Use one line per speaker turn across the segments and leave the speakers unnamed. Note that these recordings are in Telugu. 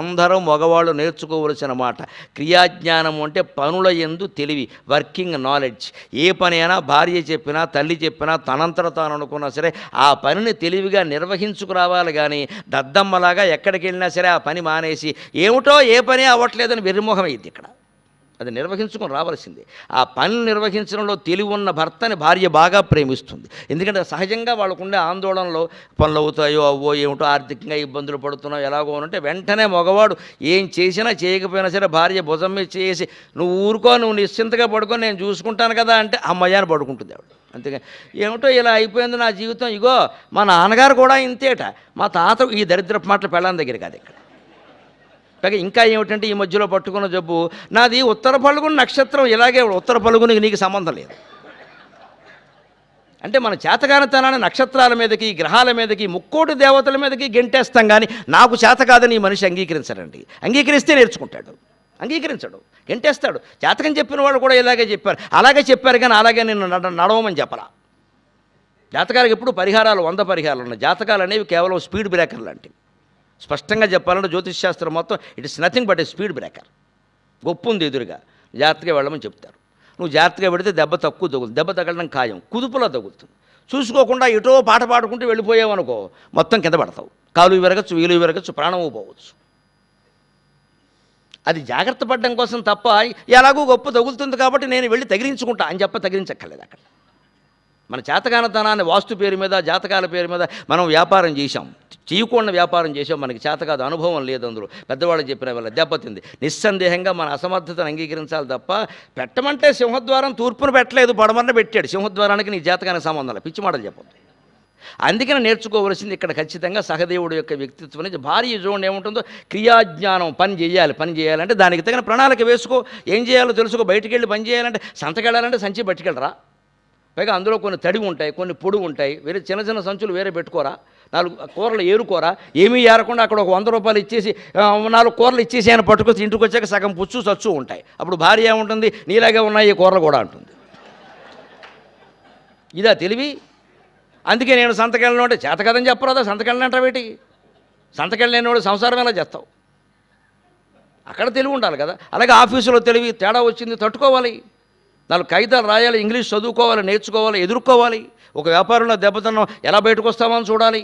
అందరం మగవాళ్ళు నేర్చుకోవలసిన మాట క్రియాజ్ఞానం అంటే పనుల ఎందు తెలివి వర్కింగ్ నాలెడ్జ్ ఏ పనైనా భార్య చెప్పినా తల్లి చెప్పినా తనంతట తాను అనుకున్నా సరే ఆ పనిని తెలివిగా నిర్వహించుకురావాలి కానీ దద్దమ్మలాగా ఎక్కడికి వెళ్ళినా సరే ఆ పని మానేసి ఏమిటో ఏ పని అవ్వట్లేదని వెర్రిమోహం ఇక్కడ అది నిర్వహించుకొని రావాల్సిందే ఆ పని నిర్వహించడంలో తెలివి ఉన్న భర్తని భార్య బాగా ప్రేమిస్తుంది ఎందుకంటే సహజంగా వాళ్ళకుండే ఆందోళనలో పనులు అవుతాయో అవో ఏమిటో ఆర్థికంగా ఇబ్బందులు పడుతున్నావు ఎలాగో అంటే వెంటనే మగవాడు ఏం చేసినా చేయకపోయినా సరే భార్య భుజం మీద చేసి నువ్వు ఊరుకో నువ్వు నిశ్చింతగా పడుకో నేను చూసుకుంటాను కదా అంటే అమ్మయాన్ని పడుకుంటుంది ఆవిడ అంతేగా ఏమిటో ఇలా అయిపోయింది నా జీవితం ఇగో మా నాన్నగారు కూడా ఇంతేట మా తాత ఈ దరిద్రపు మాటలు పెళ్ళాని దగ్గర కాదు ఇక్కడ పైగా ఇంకా ఏమిటంటే ఈ మధ్యలో పట్టుకున్న జబ్బు నాది ఉత్తర పలుగుని నక్షత్రం ఇలాగే ఉత్తర పలుగునికి నీకు సంబంధం లేదు అంటే మన చేతకానితనాన్ని నక్షత్రాల మీదకి గ్రహాల మీదకి ముక్కోటి దేవతల మీదకి గెంటేస్తాం కానీ నాకు చేత కాదని ఈ మనిషి అంగీకరించడండి అంగీకరిస్తే నేర్చుకుంటాడు అంగీకరించడు గెంటేస్తాడు జాతకం చెప్పిన వాళ్ళు కూడా ఇలాగే చెప్పారు అలాగే చెప్పారు కానీ అలాగే నేను నడవమని చెప్పరా జాతకాలకు ఎప్పుడు పరిహారాలు వంద పరిహారాలు ఉన్నాయి జాతకాలు అనేవి కేవలం స్పీడ్ బ్రేకర్ లాంటివి స్పష్టంగా చెప్పాలంటే శాస్త్రం మొత్తం it is nothing but a speed breaker గొప్ప ఉంది ఎదురుగా జాగ్రత్తగా వెళ్ళమని చెప్తారు నువ్వు జాగ్రత్తగా పెడితే దెబ్బ తక్కువ తగులుతుంది దెబ్బ తగలడం ఖాయం కుదుపులో తగులుతుంది చూసుకోకుండా ఎటో పాట పాడుకుంటూ వెళ్ళిపోయావు అనుకో మొత్తం కింద పడతావు కాలు విరగచ్చు వీలు విరగచ్చు ప్రాణము పోవచ్చు అది జాగ్రత్త పడడం కోసం తప్ప ఎలాగో గొప్ప తగులుతుంది కాబట్టి నేను వెళ్ళి తగిలించుకుంటా అని చెప్ప తగిలించక్కర్లేదు అక్కడ మన చేతకానతనాన్ని వాస్తు పేరు మీద జాతకాల పేరు మీద మనం వ్యాపారం చేశాం చేయకుండా వ్యాపారం చేసాం మనకి చేత కాదు అనుభవం లేదు అందులో పెద్దవాళ్ళు చెప్పిన వాళ్ళ దెబ్బతింది నిస్సందేహంగా మన అసమర్థతను అంగీకరించాలి తప్ప పెట్టమంటే సింహద్వారం తూర్పును పెట్టలేదు పడమన్న పెట్టాడు సింహద్వారానికి నీ జాతకానికి సంబంధం పిచ్చి మాటలు చెప్పండి అందుకని నేర్చుకోవలసింది ఇక్కడ ఖచ్చితంగా సహదేవుడు యొక్క వ్యక్తిత్వం నుంచి భారీ జోన్ ఏముంటుందో క్రియాజ్ఞానం పని చేయాలి పని చేయాలంటే దానికి తగిన ప్రణాళిక వేసుకో ఏం చేయాలో తెలుసుకో బయటికి వెళ్ళి పని చేయాలంటే సంతకెళ్ళాలంటే సంచి పట్టుకెళ్ళరా పైగా అందులో కొన్ని తడి ఉంటాయి కొన్ని పొడి ఉంటాయి వేరే చిన్న చిన్న సంచులు వేరే పెట్టుకోరా నాలుగు కూరలు ఏరుకోరా ఏమీ ఏరకుండా అక్కడ ఒక వంద రూపాయలు ఇచ్చేసి నాలుగు కూరలు ఇచ్చేసి ఆయన పట్టుకొచ్చి ఇంటికి వచ్చాక సగం పుచ్చు సచ్చు ఉంటాయి అప్పుడు భార్య ఏముంటుంది నీలాగే ఉన్నాయి ఈ కూరలు కూడా అంటుంది ఇదా తెలివి అందుకే నేను సంతకెళ్ళను అంటే చేతకదని చెప్పరాదా సంతకెళ్ళనంటావేటి వాడు సంసారం ఎలా చేస్తావు అక్కడ తెలివి ఉండాలి కదా అలాగే ఆఫీసులో తెలివి తేడా వచ్చింది తట్టుకోవాలి నాలుగు కాగితాలు రాయాలి ఇంగ్లీష్ చదువుకోవాలి నేర్చుకోవాలి ఎదుర్కోవాలి ఒక వ్యాపారంలో దెబ్బతనం ఎలా బయటకు వస్తామని చూడాలి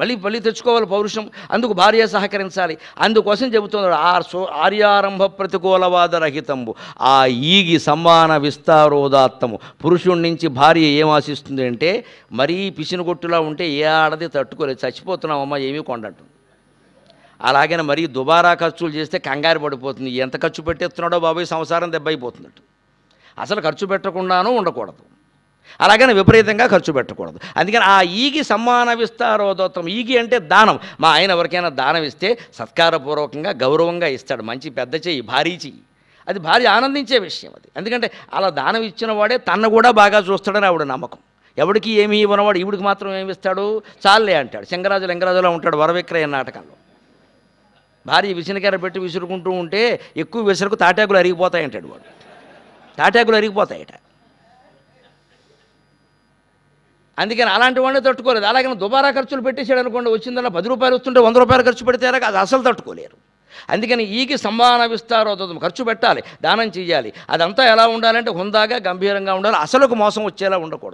మళ్ళీ మళ్ళీ తెచ్చుకోవాలి పౌరుషం అందుకు భార్య సహకరించాలి అందుకోసం చెబుతున్నాడు ఆ సో ఆర్యారంభ ప్రతికూలవాద రహితంబు ఆ ఈగి సమాన విస్తారోదాత్తము పురుషుడి నుంచి భార్య ఏం ఆశిస్తుంది అంటే మరీ పిసినగొట్టులా ఉంటే ఏ ఆడది తట్టుకోలేదు చచ్చిపోతున్నామమ్మా ఏమీ కొండటం అలాగే మరీ దుబారా ఖర్చులు చేస్తే కంగారు పడిపోతుంది ఎంత ఖర్చు పెట్టేస్తున్నాడో బాబాయ్ సంసారం దెబ్బైపోతున్నట్టు అసలు ఖర్చు పెట్టకుండానూ ఉండకూడదు అలాగని విపరీతంగా ఖర్చు పెట్టకూడదు అందుకని ఆ ఈగి సమ్మాన విస్తారోదోత్తం ఈగి అంటే దానం మా ఆయన ఎవరికైనా దానం ఇస్తే సత్కారపూర్వకంగా గౌరవంగా ఇస్తాడు మంచి పెద్ద చెయ్యి భారీ చెయ్యి అది భారీ ఆనందించే విషయం అది ఎందుకంటే అలా దానం ఇచ్చిన వాడే తన్ను కూడా బాగా చూస్తాడని ఆవిడ నమ్మకం ఎవడికి ఏమి ఇవ్వనవాడు ఈవిడికి మాత్రం ఏమి ఇస్తాడు చాలే అంటాడు శంకరాజు లింగరాజులో ఉంటాడు వరవిక్రయ నాటకంలో భార్య విసినకర పెట్టి విసురుకుంటూ ఉంటే ఎక్కువ విసురుకు తాటాకులు అరిగిపోతాయంటాడు వాడు తాటాకులు అరిగిపోతాయట అందుకని అలాంటి వాడిని తట్టుకోలేదు అలాగే దుబారా ఖర్చులు పెట్టేసాడు అనుకోండి వచ్చిందల్లా పది రూపాయలు వస్తుంటే వంద రూపాయలు ఖర్చు పెడితే అది అసలు తట్టుకోలేరు అందుకని ఈకి సమాన విస్తారోదం ఖర్చు పెట్టాలి దానం చేయాలి అదంతా ఎలా ఉండాలంటే హుందాగా గంభీరంగా ఉండాలి అసలుకు మోసం వచ్చేలా ఉండకూడదు